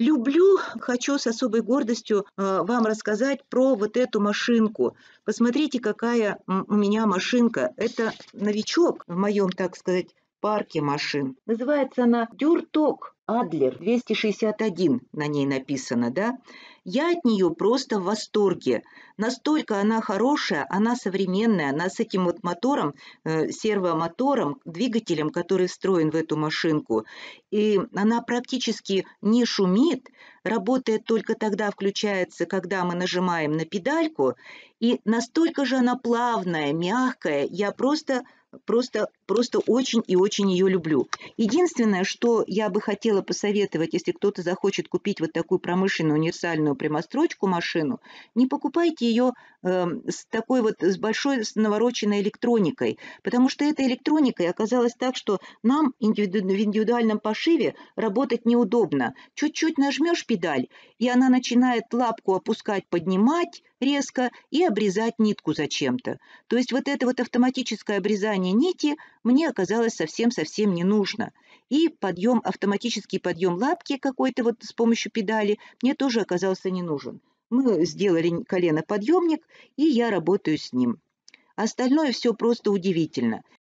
Люблю, хочу с особой гордостью а, вам рассказать про вот эту машинку. Посмотрите, какая у меня машинка. Это новичок в моем, так сказать, парке машин. Называется она «Дюрток». Адлер 261 на ней написано, да? Я от нее просто в восторге. Настолько она хорошая, она современная, она с этим вот мотором, э, сервомотором, двигателем, который встроен в эту машинку. И она практически не шумит, работает только тогда, включается, когда мы нажимаем на педальку. И настолько же она плавная, мягкая, я просто, просто Просто очень и очень ее люблю. Единственное, что я бы хотела посоветовать, если кто-то захочет купить вот такую промышленную универсальную прямострочку машину, не покупайте ее э, эм, с такой вот, с большой с навороченной электроникой, потому что эта электроника, оказалось так, что нам индивиду в индивидуальном пошиве работать неудобно. Чуть-чуть нажмешь педаль, и она начинает лапку опускать, поднимать, резко и обрезать нитку зачем-то. То есть вот это вот автоматическое обрезание нити, мне оказалось совсем-совсем не нужно. И подъем, автоматический подъем лапки какой-то вот с помощью педали мне тоже оказался не нужен. Мы сделали коленоподъемник, и я работаю с ним. Остальное все просто удивительно.